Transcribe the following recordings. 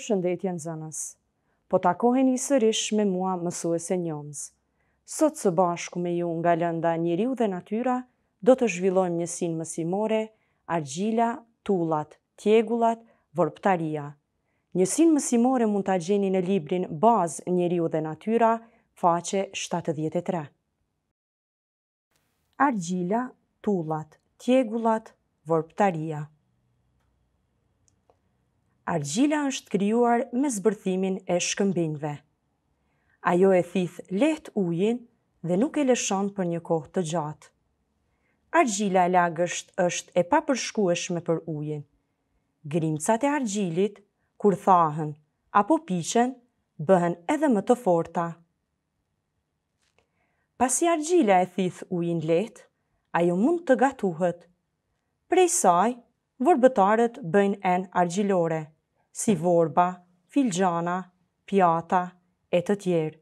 për shëndetjen zënës. Po takohen i sërish me mua e njëmës. Sot së bashku me ju nga lënda njëriu dhe natyra, do të zhvillojmë njësin mësimore, argjila, tullat, tjegullat, vërptaria. Njësin mësimore mund të gjeni në librin Baz njëriu dhe natyra, faqe 73. Argjila, tullat, tjegullat, vërptaria argjila është krijuar me zbërthimin e shkëmbinjve. Ajo e thith leht ujin dhe nuk e lëshon për një kohë të gjatë. Argjila e lagësht është e papërshkueshme për ujin. Grimcat e argjilit, kur thahën apo piqen, bëhen edhe më të forta. Pasi argjila e thith ujin let, ajo mund të gatuhet. Prej saj, vërbëtarët bëjnë en argjilore si vorba, filgjana, pjata e të tjerë.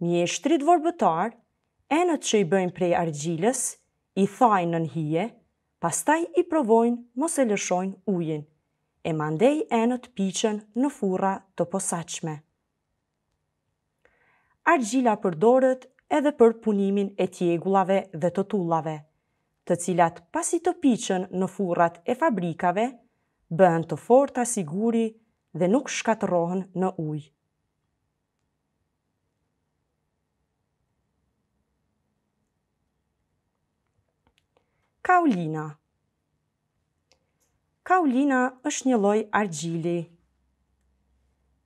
Mjeshtrit vorbëtar, enët që i bëjnë prej argjilës, i thajnë nën hije, pastaj i provojnë mos e lëshojnë ujin, e mandej enët pichen në fura të posaqme. Argjila përdoret edhe për punimin e tjegullave dhe të tullave, të cilat pasi të pichen në furat e fabrikave, bëhen të forta siguri dhe nuk shkatërohen në ujë. Kaulina Kaulina është një loj argjili.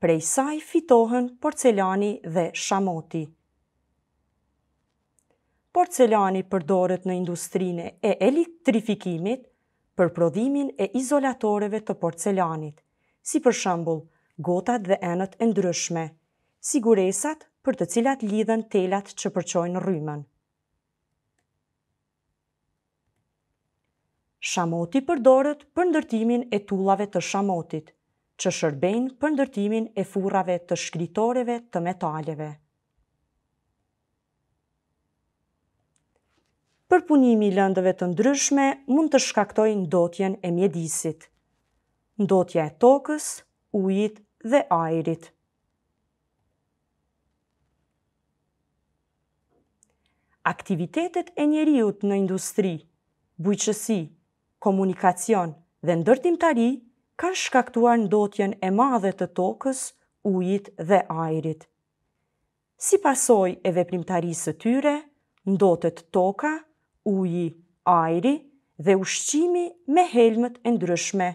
Prej saj fitohen porcelani dhe shamoti. Porcelani përdoret në industrine e elektrifikimit, për prodhimin e izolatoreve të porcelanit, si për shëmbull, gotat dhe enët e ndryshme, si guresat për të cilat lidhen telat që përqojnë rrymen. Shamoti përdorët për ndërtimin e tullave të shamotit, që shërbejnë për ndërtimin e furave të shkritoreve të metaleve. përpunimi i lëndëve të ndryshme mund të shkaktoj në dotjen e mjedisit, në e tokës, ujit dhe airit. Aktivitetet e njeriut në industri, bujqësi, komunikacion dhe ndërtimtari ka shkaktuar në dotjen e madhe të tokës, ujit dhe airit. Si pasoj e veprimtarisë të tyre, në dotet toka, uji, ajri dhe ushqimi me helmet e ndryshme,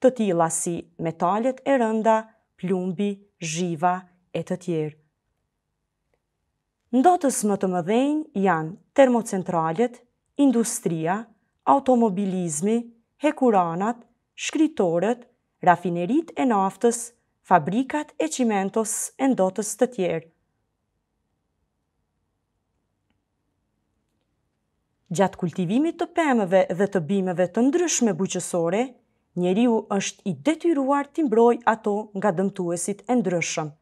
të tila si metalet e rënda, plumbi, zhiva e të tjerë. Ndotës më të mëdhenjë janë termocentralet, industria, automobilizmi, hekuranat, shkritorët, rafinerit e naftës, fabrikat e qimentos e ndotës të tjerë. Gjatë kultivimit të pemëve dhe të bimeve të ndryshme buqësore, njeriu është i detyruar të mbroj ato nga dëmtuesit e ndryshëm,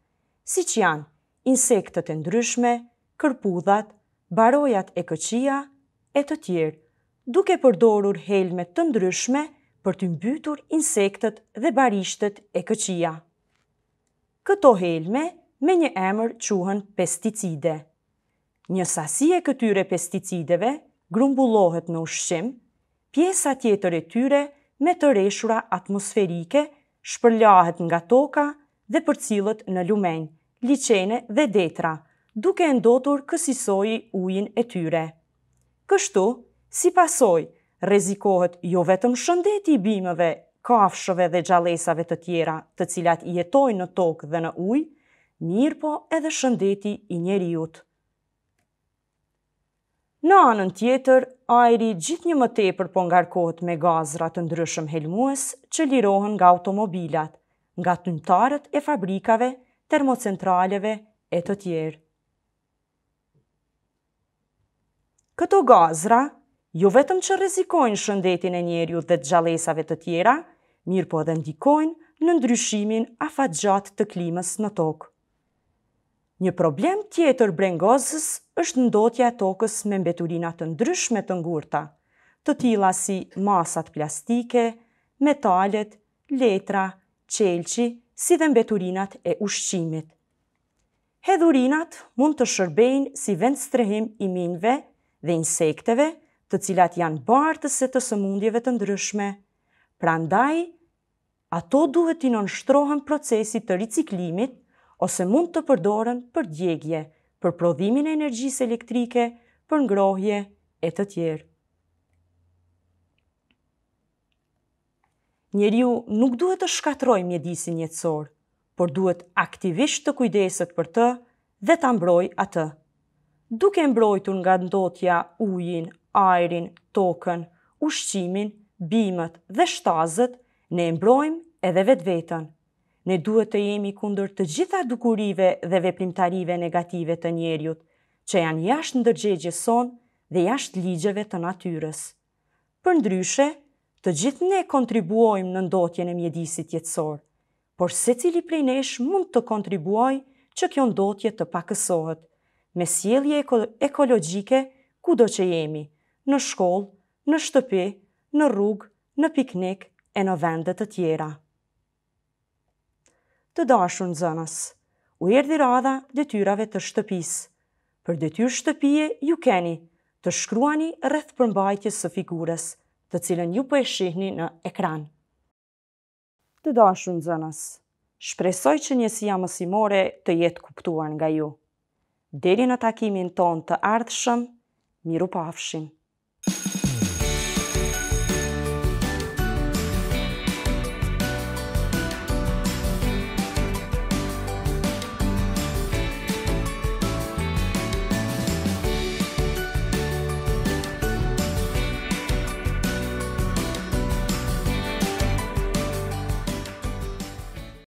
si që janë insektet e ndryshme, kërpudhat, barojat e këqia, e të tjerë, duke përdorur helme të ndryshme për të mbytur insektet dhe barishtet e këqia. Këto helme me një emër quhen pesticide. Një sasi e këtyre pesticideve – grumbullohet me ushqim, pjesa tjetër e tyre me të reshura atmosferike shpërlahet nga toka dhe përcillet në lumenj, liçene dhe detra, duke ndotur kësisoi ujin e tyre. Kështu, si pasoj, rezikohet jo vetëm shëndeti i bimëve, kafshëve dhe gjalesave të tjera të cilat i jetojnë në tokë dhe në ujë, mirë po edhe shëndeti i njeriutë. Në anën tjetër, ajri gjithë një më tepër po ngarkohet me gazrat të ndryshëm helmues që lirohen nga automobilat, nga tëntarët e fabrikave, termocentraleve e të tjerë. Këto gazra, jo vetëm që rezikojnë shëndetin e njerëju dhe të gjalesave të tjera, mirë po edhe ndikojnë në ndryshimin a fa gjatë të klimës në tokë. Një problem tjetër brengozës është ndotja e tokës me mbeturinat të ndryshme të ngurta, të tila si masat plastike, metalet, letra, qelqi, si dhe mbeturinat e ushqimit. Hedhurinat mund të shërbejnë si vend strehim i minve dhe insekteve të cilat janë bartës e të sëmundjeve të ndryshme, pra ndaj, ato duhet të nënështrohen procesit të riciklimit ose mund të përdoren për djegje, për prodhimin e energjisë elektrike, për ngrohje e të tjerë. Njeriu nuk duhet të shkatrojë mjedisin jetësor, por duhet aktivisht të kujdeset për të dhe të ambroj atë. Duke mbrojtur nga ndotja ujin, ajrin, tokën, ushqimin, bimet dhe shtazët, ne mbrojmë edhe vetë vetën ne duhet të jemi kundër të gjitha dukurive dhe veprimtarive negative të njerëzit që janë jashtë ndërgjegjes son dhe jashtë ligjeve të natyrës. Për ndryshe, të gjithë ne kontribuojmë në ndotjen e mjedisit jetësor, por se cili prej nesh mund të kontribuoj që kjo ndotje të pakësohet, me sielje ekologjike ku do që jemi, në shkollë, në shtëpi, në rrugë, në piknik e në vendet të tjera të dashun zënës. U erdi radha detyrave të shtëpis. Për detyr shtëpije ju keni të shkruani rreth përmbajtjes së figurës, të cilën ju po e shihni në ekran. Të dashun zënës, shpresoj që njësia mësimore të jetë kuptuar nga ju. Deri në takimin ton të ardhshëm, miru pafshin.